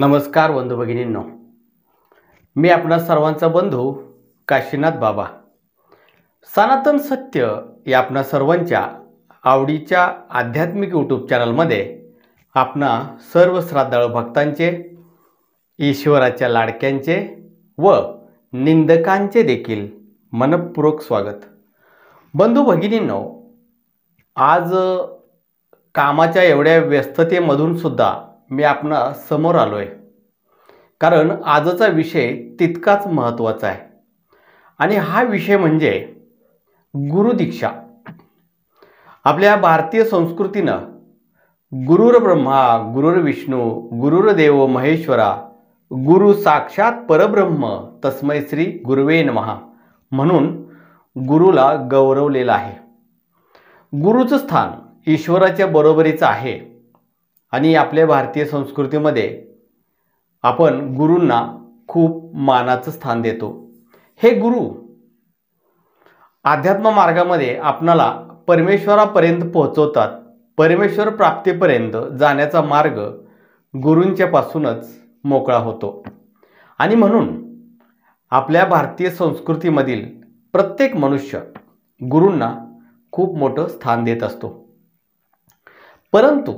नमस्कार बंधू भगिनींनो मी आपणा सर्वांचा बंधू काशीनाथ बाबा सनातन सत्य या आपणा सर्वांच्या आवडीच्या आध्यात्मिक यूट्यूब चॅनलमध्ये आपणा सर्व श्रद्धाळू भक्तांचे ईश्वराच्या लाडक्यांचे व निंदकांचे देखील मनपूर्वक स्वागत बंधू भगिनींनो आज कामाच्या एवढ्या व्यस्ततेमधून सुद्धा मी आपणा समोर आलो आहे कारण आजचा विषय तितकाच महत्त्वाचा आहे आणि हा विषय म्हणजे गुरुदीक्षा आपल्या भारतीय संस्कृतीनं गुरुर ब्रह्मा गुरुर विष्णू देव महेश्वरा गुरु साक्षात परब्रह्म तस्मय श्री गुरुवेन महा म्हणून गुरुला गौरवलेलं आहे गुरुचं स्थान ईश्वराच्या बरोबरीचं आहे आणि आपल्या भारतीय संस्कृतीमध्ये आपण गुरूंना खूप मानाचं स्थान देतो हे गुरु अध्यात्म मार्गामध्ये आपणाला परमेश्वरापर्यंत पोहोचवतात परमेश्वर प्राप्तीपर्यंत जाण्याचा मार्ग गुरूंच्यापासूनच मोकळा होतो आणि म्हणून आपल्या भारतीय संस्कृतीमधील प्रत्येक मनुष्य गुरूंना खूप मोठं स्थान देत असतो परंतु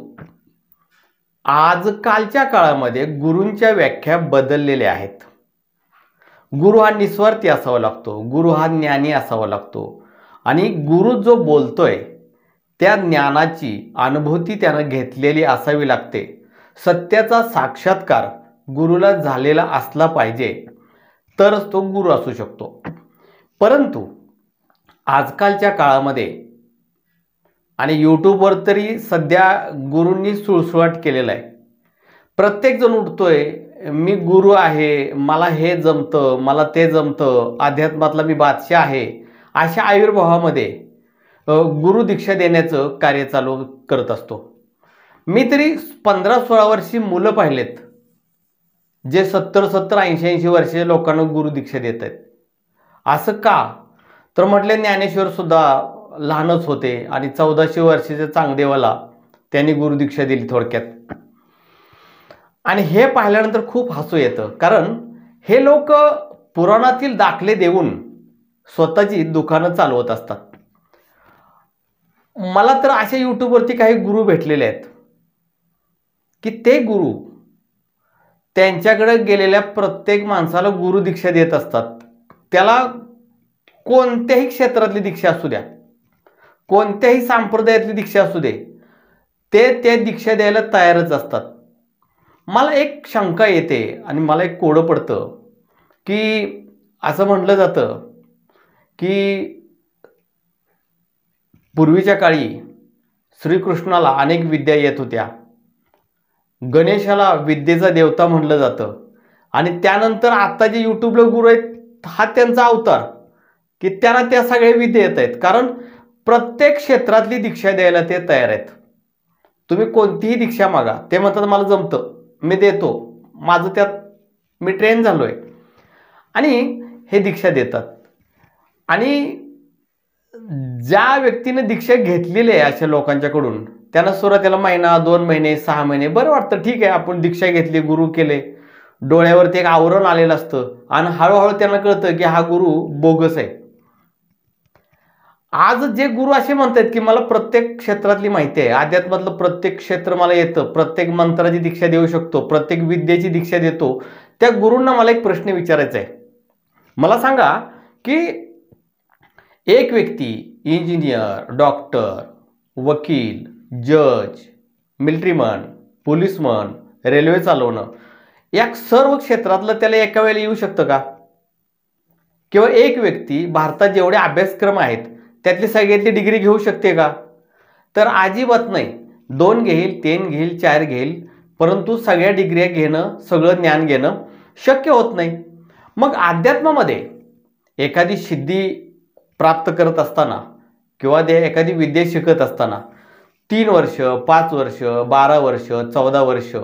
आजकालच्या काळामध्ये गुरूंच्या व्याख्या बदललेल्या आहेत गुरु हा निस्वार्थी असावा लागतो गुरु हा ज्ञानी असावा लागतो आणि गुरु जो बोलतोय त्या ज्ञानाची अनुभूती त्यानं घेतलेली असावी लागते सत्याचा साक्षात्कार गुरुला झालेला असला पाहिजे तरच तो गुरु असू शकतो परंतु आजकालच्या काळामध्ये आणि यूट्यूबवर तरी सध्या गुरूंनी सुळसुळाट केलेला आहे प्रत्येकजण उठतोय मी गुरु आहे मला हे जमतं मला ते जमतं अध्यात्मातला मी बादशाह आहे अशा आयुर्भावामध्ये गुरु दीक्षा देण्याचं कार्य चालू करत असतो मी तरी पंधरा सोळा वर्षी मुलं पाहिलेत जे सत्तर सत्तर ऐंशी ऐंशी वर्षे लोकांना गुरुदीक्षा देत आहेत असं का तर म्हटले ज्ञानेश्वरसुद्धा लहानच होते आणि चौदाशे वर्षाच्या चांगदेवाला त्यांनी गुरुदीक्षा दिली थोडक्यात आणि हे पाहिल्यानंतर खूप हसू येतं कारण हे लोक पुराणातील दाखले देऊन स्वतःची दुकानं चालवत असतात मला तर अशा यूट्यूबवरती काही गुरु भेटलेले आहेत की ते गुरु त्यांच्याकडे गेलेल्या प्रत्येक माणसाला गुरुदीक्षा देत असतात त्याला कोणत्याही क्षेत्रातली दीक्षा असू द्या कोणत्याही संप्रदायातली दीक्षा असू दे ते त्या दीक्षा द्यायला तयारच असतात मला एक शंका येते आणि मला एक कोडं पडतं की असं म्हटलं जातं की पूर्वीच्या काळी श्रीकृष्णाला अनेक विद्या येत होत्या गणेशाला विद्येचा देवता म्हटलं जातं आणि त्यानंतर आत्ता जे यूट्यूबला गुरु आहेत हा त्यांचा अवतार की त्यांना त्या सगळ्या विद्या येत आहेत कारण प्रत्येक क्षेत्रातली दीक्षा द्यायला ते तयार आहेत तुम्ही कोणतीही दीक्षा मागा ते म्हणतात मला जमतं मी देतो माझं त्यात मी ट्रेन झालो आहे आणि हे दीक्षा देतात आणि ज्या व्यक्तीने दीक्षा घेतलेली आहे अशा लोकांच्याकडून त्यांना सुरुवातीला महिना दोन महिने सहा महिने बरं वाटतं ठीक आहे आपण दीक्षा घेतली गुरु केले डोळ्यावरती एक आवरण आलेलं असतं आणि हळूहळू त्यांना कळतं की हा गुरु बोगस आहे आज जे गुरु असे म्हणतात की मला प्रत्येक क्षेत्रातली माहिती आहे अध्यात्मातलं प्रत्येक क्षेत्र मला येतं प्रत्येक मंत्राची दीक्षा देऊ शकतो प्रत्येक विद्येची दीक्षा देतो त्या गुरूंना मला एक प्रश्न विचारायचा आहे मला सांगा की एक व्यक्ती इंजिनियर डॉक्टर वकील जज मिलिटरीमन पोलीसमन रेल्वे चालवणं या सर्व क्षेत्रातलं त्याला एका वेळेला येऊ शकतं का किंवा एक व्यक्ती भारतात जेवढे अभ्यासक्रम आहेत त्यातली सगळ्यातली डिग्री घेऊ शकते का तर अजिबात नाही दोन घेईल तीन घेईल चार घेईल परंतु सगळ्या डिग्र्या घेणं सगळं ज्ञान घेणं शक्य होत नाही मग अध्यात्मामध्ये एखादी सिद्धी प्राप्त करत असताना किंवा ते एखादी विद्या शिकत असताना तीन वर्ष पाच वर्ष बारा वर्ष चौदा वर्ष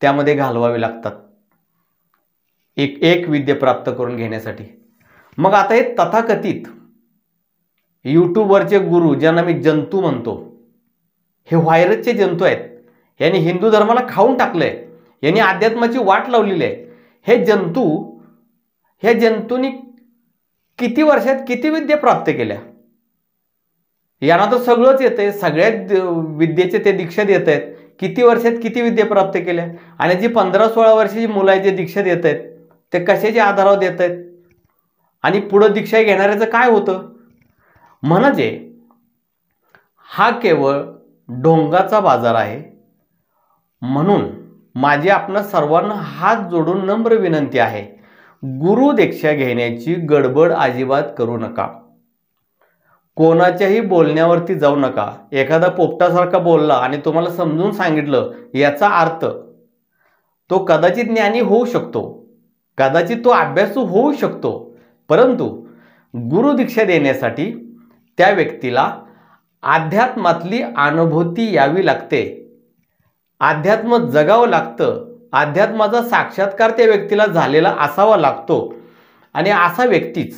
त्यामध्ये घालवावी लागतात एक एक विद्या प्राप्त करून घेण्यासाठी मग आता हे तथाकथित यूट्यूबवरचे गुरु ज्यांना मी जंतू म्हणतो हे व्हायरसचे जंतू आहेत यांनी हिंदू धर्माला खाऊन टाकलं आहे यांनी अध्यात्माची वाट लावलेली आहे हे जंतू ह्या जंतूंनी किती वर्षात किती विद्या प्राप्त केल्या यांना तर सगळंच येतं आहे सगळ्याच विद्येचे ते दीक्षा देत आहेत किती वर्षात किती विद्या प्राप्त केल्या आणि जी पंधरा सोळा वर्षाची मुलं आहेत जे दीक्षा देत आहेत ते कशाच्या आधारावर देत आहेत आणि पुढं दीक्षा घेणाऱ्याचं काय होतं म्हणजे हा केवळ ढोंगाचा बाजार आहे म्हणून माझी आपण सर्वांना हात जोडून नम्र विनंती आहे गुरु दीक्षा घेण्याची गडबड अजिबात करू नका कोणाच्याही बोलण्यावरती जाऊ नका एखादा पोपटासारखा बोलला आणि तुम्हाला समजून सांगितलं याचा अर्थ तो कदाचित ज्ञानी होऊ शकतो कदाचित तो अभ्यासू होऊ शकतो परंतु गुरुदीक्षा देण्यासाठी त्या व्यक्तीला अध्यात्मातली अनुभूती यावी लागते अध्यात्म जगावं लागतं अध्यात्माचा साक्षात्कार त्या व्यक्तीला झालेला असावा लागतो आणि असा व्यक्तीच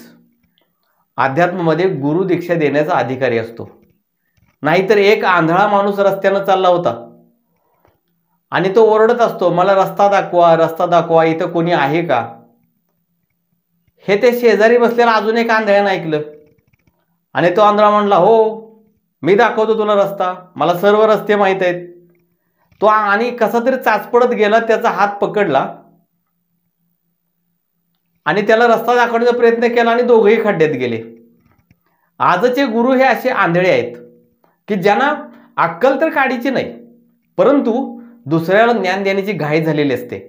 अध्यात्मामध्ये गुरु दीक्षा देण्याचा अधिकारी असतो नाहीतर एक आंधळा माणूस रस्त्यानं चालला होता आणि तो ओरडत असतो मला रस्ता दाखवा रस्ता दाखवा इथं कोणी आहे का हे ते शेजारी बसलेला अजून एक आंधळ्यानं ऐकलं आणि तो आंधळा म्हणला हो मी दाखवतो तुला रस्ता मला सर्व रस्ते माहीत आहेत तो आणि कसा तरी चाचपडत गेला त्याचा हात पकडला आणि त्याला रस्ता दाखवण्याचा प्रयत्न केला आणि दोघेही खड्ड्यात गेले आजचे गुरु हे असे आंधळे आहेत की ज्यांना अक्कल तर काढीची नाही परंतु दुसऱ्याला ज्ञान देण्याची घाई झालेली असते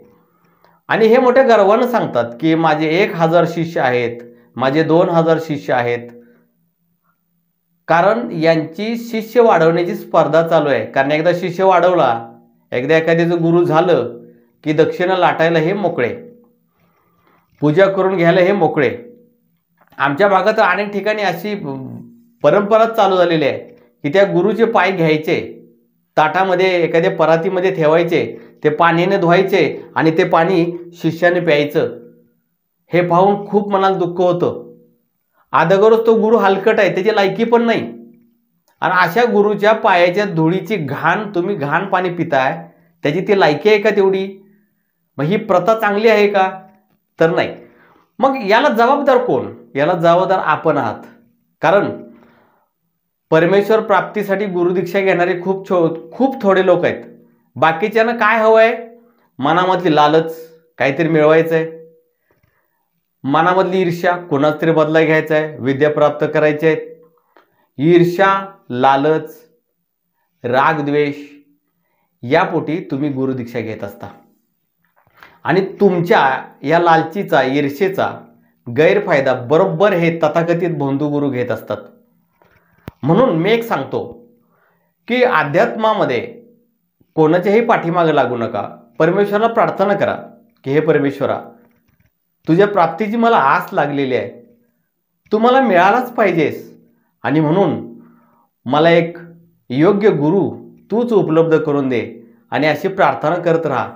आणि हे मोठ्या गर्वानं सांगतात की माझे एक हजार शिष्य आहेत माझे दोन हजार शिष्य आहेत कारण यांची शिष्य वाढवण्याची स्पर्धा चालू आहे कारण एकदा शिष्य वाढवला एकदा एखाद्याचं गुरु झालं की दक्षिणा लाटायला हे मोकळे पूजा करून घ्यायला हे मोकळे आमच्या भागात अनेक ठिकाणी अशी परंपराच चालू झालेली आहे की त्या गुरुचे पाय घ्यायचे ताटामध्ये एखाद्या परातीमध्ये ठेवायचे ते पाण्याने धुवायचे आणि ते पाणी शिष्याने प्यायचं हे पाहून खूप मनाला दुःख होतं आदगरच तो गुरु हलकट आहे त्याची लायकी पण नाही आणि अशा गुरुच्या पायाच्या धुळीची घाण तुम्ही घाण पाणी पिताय त्याची ती लायकी आहे का तेवढी मग ही प्रथा चांगली आहे का तर नाही मग याला जबाबदार कोण याला जबाबदार आपण आहात कारण परमेश्वर प्राप्तीसाठी गुरुदीक्षा घेणारे खूप छो खूप थोडे लोक आहेत बाकीच्यानं काय हवं आहे मनामधली लालच काहीतरी मिळवायचं आहे मनामधली ईर्ष्या कोणाच तरी बदला घ्यायचा आहे विद्या प्राप्त करायची आहे ईर्ष्या लालच रागद्वेष यापोटी तुम्ही गुरुदीक्षा घेत असता आणि तुमच्या या लालचीचा ईर्षेचा गैरफायदा बरोबर हे तथाकथित बंधू गुरु घेत असतात म्हणून मी एक सांगतो की अध्यात्मामध्ये कोणाच्याही पाठीमागं लागू नका परमेश्वराला प्रार्थना करा की हे परमेश्वरा तुझ्या प्राप्तीची मला आस लागलेली आहे तू मला मिळालाच पाहिजेस आणि म्हणून मला एक योग्य गुरु तूच उपलब्ध करून दे आणि अशी प्रार्थना करत राहा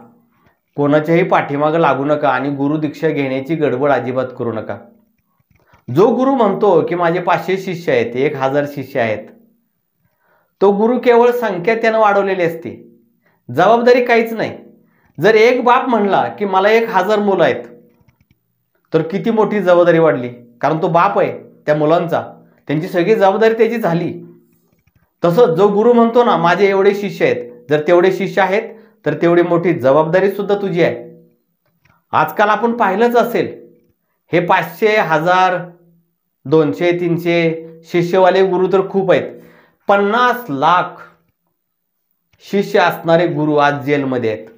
कोणाच्याही पाठीमागं लागू नका आणि गुरु दीक्षा घेण्याची गडबड अजिबात करू नका जो गुरु म्हणतो की माझे पाचशे शिष्य आहेत एक हजार शिष्य आहेत तो गुरु केवळ संख्या त्यानं वाढवलेली असते जबाबदारी काहीच नाही जर एक बाप म्हणला की मला एक हजार मुलं आहेत तर किती मोठी जबाबदारी वाढली कारण तो बाप आहे त्या मुलांचा त्यांची सगळी जबाबदारी त्याची झाली तसंच जो गुरु म्हणतो ना माझे एवढे शिष्य आहेत जर तेवढे शिष्य आहेत तर तेवढी मोठी जबाबदारी सुद्धा तुझी आहे आजकाल आपण पाहिलंच असेल हे पाचशे हजार दोनशे तीनशे शिष्यवाले गुरु तर खूप आहेत पन्नास लाख शिष्य असणारे गुरु आज जेलमध्ये आहेत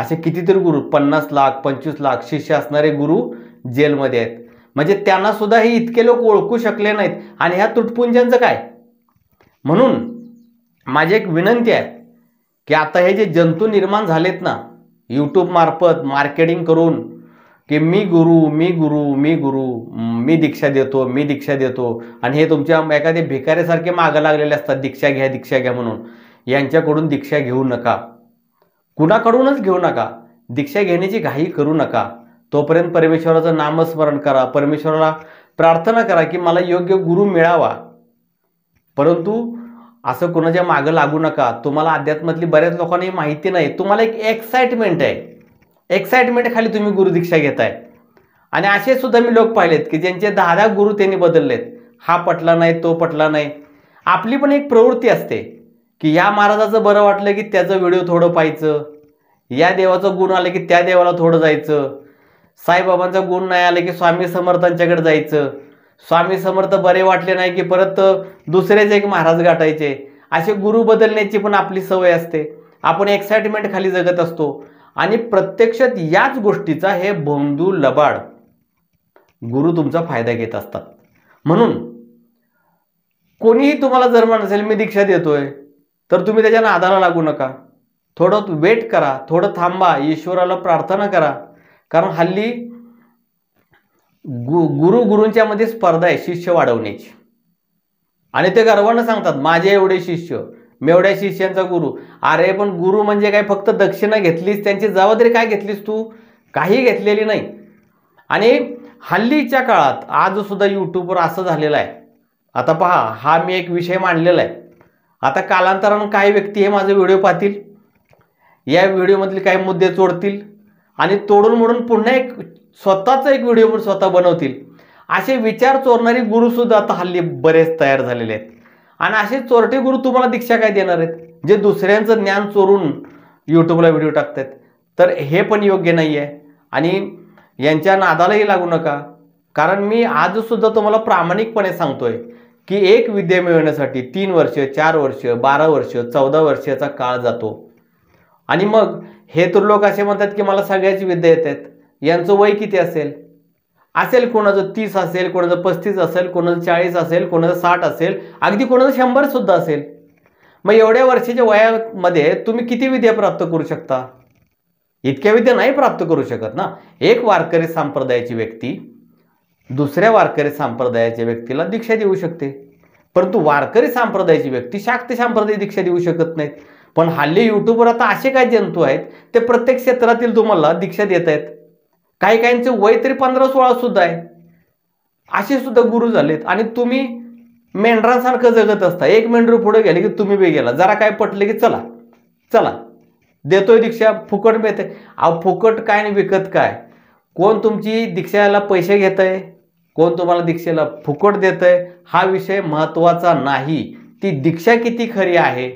असे कितीतरी गुरु पन्नास लाख पंचवीस लाख शिष्य असणारे गुरु जेलमध्ये आहेत म्हणजे त्यांना सुद्धा हे इतके लोक ओळखू शकले नाहीत आणि ह्या तुटपुंजांचं काय म्हणून माझी एक विनंती आहे की आता हे जे जंतू निर्माण झालेत ना यूट्यूबमार्फत मार्फत मार्केटिंग करून की मी गुरु मी गुरु मी गुरु मी दीक्षा देतो मी दीक्षा देतो आणि हे तुमच्या एखाद्या भिकाऱ्यासारखे मागं लागलेले असतात दीक्षा घ्या दीक्षा घ्या म्हणून यांच्याकडून दीक्षा घेऊ नका कुणाकडूनच घेऊ नका दीक्षा घेण्याची घाई करू नका तोपर्यंत परमेश्वराचं नामस्मरण करा परमेश्वराला प्रार्थना करा की मला योग्य गुरु मिळावा परंतु असं कोणाच्या मागं लागू नका तुम्हाला अध्यात्मातली बऱ्याच लोकांना माहिती नाही तुम्हाला एक एक्साइटमेंट आहे एक्साइटमेंट खाली तुम्ही गुरुदीक्षा घेताय आणि असे सुद्धा मी लोक पाहिलेत की ज्यांचे दहा दहा गुरु त्यांनी बदललेत हा पटला नाही तो पटला नाही आपली पण एक प्रवृत्ती असते की या महाराजाचं बरं वाटलं की त्याचं व्हिडिओ थोडं पाहायचं या देवाचं गुण आलं की त्या देवाला थोडं जायचं साईबाबांचा गुण नाही आलं की स्वामी समर्थांच्याकडे जायचं स्वामी समर्थ बरे वाटले नाही की परत दुसरेच एक महाराज गाठायचे असे गुरु बदलण्याची पण आपली सवय असते आपण एक्साइटमेंट खाली जगत असतो आणि प्रत्यक्षात याच गोष्टीचा हे बंधू लबाड गुरु तुमचा फायदा घेत असतात म्हणून कोणीही तुम्हाला जर म्हणत मी दीक्षा देतोय तर तुम्ही त्याच्या नादाला लागू नका थोडं वेट करा थोडं थांबा ईश्वराला प्रार्थना करा कारण हल्ली गु गुरु गुरूंच्यामध्ये स्पर्धा आहे शिष्य वाढवण्याची आणि ते गर्वानं सांगतात माझे एवढे शिष्य मेवढ्या शिष्यांचा गुरु अरे पण गुरु म्हणजे काय फक्त दक्षिणा घेतलीस त्यांची जबाबदारी काय घेतलीस तू काही घेतलेली नाही आणि हल्लीच्या काळात आजसुद्धा यूट्यूबवर असं झालेलं आहे आता पहा हा मी एक विषय मांडलेला आहे आता कालांतरानं काही व्यक्ती हे माझे व्हिडिओ पाहतील या व्हिडिओमधले काही मुद्दे तोडतील आणि तोडून मोडून पुन्हा एक स्वतःचा एक व्हिडिओ स्वतः बनवतील असे विचार चोरणारी गुरुसुद्धा आता हल्ली बरेच तयार झालेले आहेत आणि असे चोरटे गुरु तुम्हाला दीक्षा काय देणार आहेत जे दुसऱ्यांचं ज्ञान चोरून यूट्यूबला व्हिडिओ टाकतात तर हे पण योग्य नाही आहे आणि यांच्या नादालाही लागू नका कारण मी आजसुद्धा तुम्हाला प्रामाणिकपणे सांगतोय की एक विद्या मिळवण्यासाठी तीन वर्ष चार वर्ष बारा वर्ष चौदा वर्षाचा काळ जातो आणि मग हे तर लोक असे म्हणतात की मला सगळ्याची विद्या येत आहेत यांचं वय किती असेल असेल कोणाचं तीस असेल कोणाचं पस्तीस असेल कोणाचं चाळीस असेल कोणाचं साठ असेल अगदी कोणाचं शंभर सुद्धा असेल मग एवढ्या वर्षाच्या वयामध्ये तुम्ही किती विद्या प्राप्त करू शकता इतक्या विद्या नाही प्राप्त करू शकत ना एक वारकरी संप्रदायाची व्यक्ती दुसऱ्या वारकरी संप्रदायाच्या व्यक्तीला दीक्षा देऊ शकते परंतु वारकरी संप्रदायाची व्यक्ती शाक्त संप्रदाय दीक्षा देऊ शकत नाहीत पण हल्ली युट्यूबवर आता असे काय जंतू आहेत ते प्रत्येक क्षेत्रातील तुम्हाला दीक्षा देत आहेत काही काहींचे वय तरी पंधरा सोळा सुद्धा आहे असे सुद्धा गुरु झालेत आणि तुम्ही मेंढरांसारखं जगत असता एक मेंढरू पुढे गेले की तुम्ही बी गेला जरा काय पटलं की चला चला देतोय दीक्षा फुकट मिळते अहो फुकट काय आणि विकत काय कोण तुमची दीक्षाला पैसे घेत आहे कोण तुम्हाला दीक्षेला फुकट देत आहे हा विषय महत्त्वाचा नाही ती दीक्षा किती खरी आहे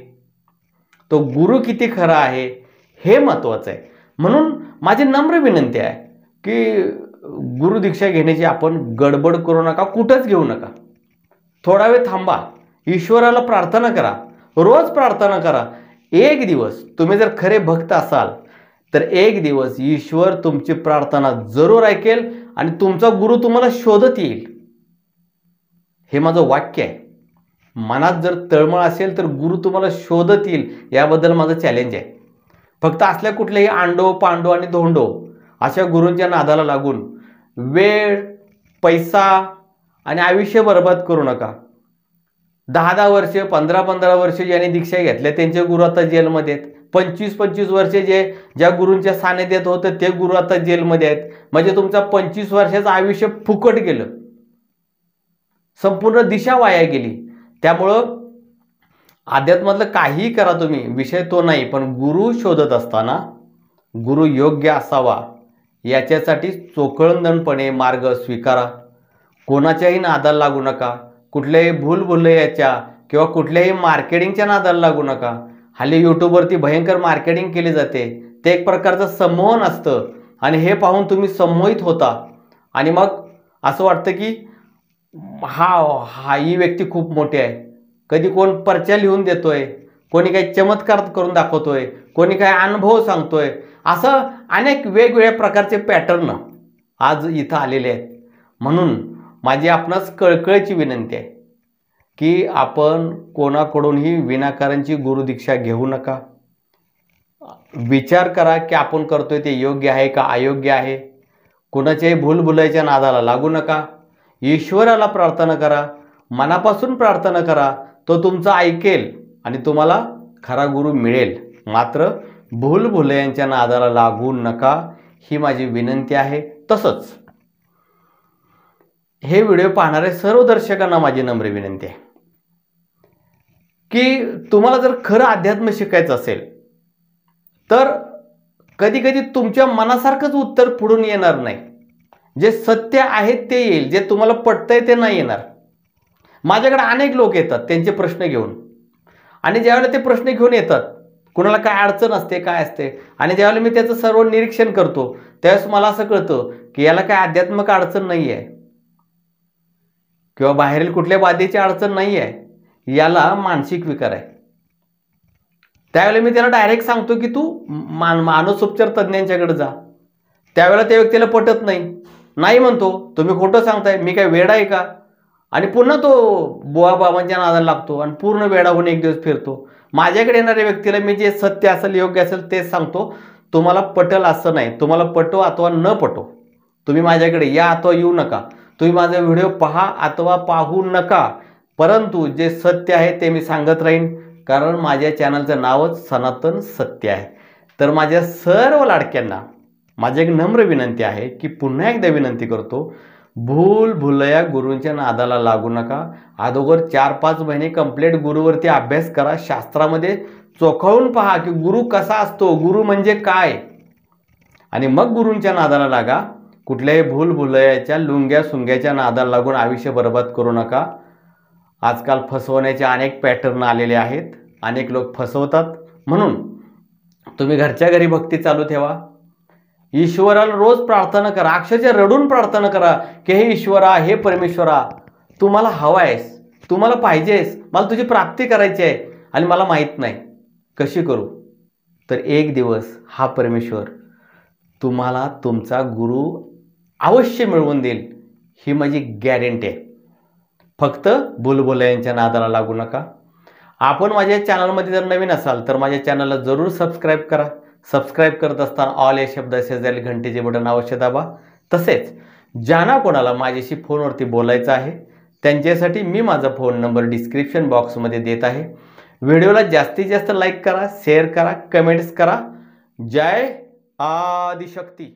तो गुरु किती खरा आहे हे महत्त्वाचं आहे म्हणून माझी नम्र विनंती आहे की गुरु दीक्षा घेण्याची आपण गडबड करू नका कुठंच घेऊ नका थोडा वेळ थांबा ईश्वराला प्रार्थना करा रोज प्रार्थना करा एक दिवस तुम्ही जर खरे भक्त असाल तर एक दिवस ईश्वर तुमची प्रार्थना जरूर ऐकेल आणि तुमचा गुरु तुम्हाला शोधत येईल हे माझं वाक्य आहे मनात जर तळमळ असेल तर गुरु तुम्हाला शोधत येईल याबद्दल माझं चॅलेंज आहे फक्त असल्या कुठल्याही आंडो पांडो आणि धोंडो अशा गुरूंच्या नादाला लागून वेळ पैसा आणि आयुष्य बर्बाद करू नका दहा दहा वर्ष पंधरा पंधरा वर्ष ज्यांनी दीक्षा घेतल्या त्यांचे गुरु आता जेलमध्ये आहेत पंचवीस पंचवीस वर्षे जे ज्या गुरूंच्या सानिध्यात होतं ते गुरु आता जेलमध्ये आहेत म्हणजे तुमचा पंचवीस वर्षाचं आयुष्य फुकट गेलं संपूर्ण दिशा वाया गेली त्यामुळं अध्यात्मातलं काहीही करा तुम्ही विषय तो नाही पण गुरु शोधत असताना गुरु योग्य असावा याच्यासाठी चोखळंदनपणे मार्ग स्वीकारा कोणाच्याही नादाला लागू नका कुठल्याही याच्या किंवा कुठल्याही मार्केटिंगच्या नादाला लागू नका हल्ली यूट्यूबवरती भयंकर मार्केटिंग केली जाते ते एक प्रकारचं सम्मोहन असतं आणि हे पाहून तुम्ही सम्मोहित होता आणि मग असं वाटतं की हा हा ही व्यक्ती खूप मोठी आहे कधी कोण पर्चा लिहून देतो आहे कोणी काही चमत्कार करून दाखवतो आहे कोणी काही अनुभव सांगतो आहे असं अनेक वेगवेगळ्या प्रकारचे पॅटर्न आज इथं आलेले आहेत म्हणून माझी आपणास कळकळीची विनंती आहे की आपण कोणाकडूनही विनाकारणची गुरुदीक्षा घेऊ नका विचार करा की आपण करतोय ते योग्य आहे का अयोग्य आहे कोणाच्याही भूलभुलायच्या नादाला लागू नका ईश्वराला प्रार्थना करा मनापासून प्रार्थना करा तो तुमचा ऐकेल आणि तुम्हाला खरा गुरु मिळेल मात्र भूलभुलयांच्या नादाला लागू नका ही माझी विनंती आहे तसंच हे व्हिडिओ पाहणाऱ्या सर्व दर्शकांना माझी नम्र विनंती आहे की तुम्हाला जर खरं अध्यात्म शिकायचं असेल तर कधी कधी तुमच्या मनासारखंच उत्तर पुढून येणार नाही जे सत्य आहे ते येईल जे तुम्हाला पटतंय ते नाही येणार माझ्याकडे अनेक लोक येतात त्यांचे प्रश्न घेऊन आणि ज्यावेळेला ते प्रश्न घेऊन येतात कुणाला काय अडचण असते काय असते आणि ज्यावेळेला मी त्याचं सर्व निरीक्षण करतो त्यावेळेस मला असं कळतं की याला काय अध्यात्मक अडचण नाही आहे किंवा बाहेरील कुठल्या बाधेची अडचण नाही आहे याला मानसिक विकार आहे त्यावेळेला मी त्याला डायरेक्ट सांगतो की तू मान मानसोपचार तज्ज्ञांच्याकडे जा त्यावेळेला त्या व्यक्तीला पटत नाही नाही म्हणतो तुम्ही खोटं सांगताय मी काय वेडा आहे का आणि पुन्हा तो बुवा बाबांच्या नादाला लागतो आणि पूर्ण वेडा होऊन एक दिवस फिरतो माझ्याकडे येणाऱ्या व्यक्तीला मी जे सत्य असेल योग्य असेल तेच सांगतो तुम्हाला पटल असं नाही तुम्हाला पटो अथवा न पटो तुम्ही माझ्याकडे या अथवा येऊ नका तुम्ही माझा व्हिडिओ पहा अथवा पाहू नका परंतु जे सत्य आहे ते मी सांगत राहीन कारण माझ्या चॅनलचं नावच सनातन सत्य आहे तर माझ्या सर्व लाडक्यांना माझी एक नम्र विनंती आहे की पुन्हा एकदा विनंती करतो भूल भुलया गुरूंच्या नादाला लागू नका अगोदर चार पाच महिने कंप्लीट गुरुवरती अभ्यास करा शास्त्रामध्ये चोखाळून पहा की गुरु कसा असतो गुरु म्हणजे काय आणि मग गुरूंच्या नादाला लागा कुठल्याही भूल भुलयाच्या लुंग्या सुंग्याच्या नादाला लागून आयुष्य बरबाद करू नका आजकाल फसवण्याचे अनेक पॅटर्न आलेले आहेत अनेक लोक फसवतात म्हणून तुम्ही घरच्या घरी भक्ती चालू ठेवा ईश्वराला रोज प्रार्थना करा अक्षरशः रडून प्रार्थना करा की हे ईश्वरा हे परमेश्वरा तुम्हाला हवा आहेस तुम्हाला मला पाहिजेस मला तुझी प्राप्ती करायची आहे आणि मला माहीत नाही कशी करू तर एक दिवस हा परमेश्वर तुम्हाला तुमचा गुरु अवश्य मिळवून देईल ही माझी गॅरंटी आहे फक्त बुलबुल्या यांच्या नादाला लागू नका आपण माझ्या चॅनलमध्ये जर नवीन असाल तर माझ्या चॅनलला जरूर सबस्क्राईब करा सबस्क्राईब करत असताना ऑल या शब्द शेजारी घंटेचे बटन अवश्य दाबा तसेच ज्यांना कोणाला माझ्याशी फोनवरती बोलायचं आहे त्यांच्यासाठी मी माझा फोन नंबर डिस्क्रिप्शन बॉक्समध्ये देत आहे व्हिडिओला जास्तीत जास्त लाईक करा शेअर करा कमेंट्स करा जय आदिशक्ती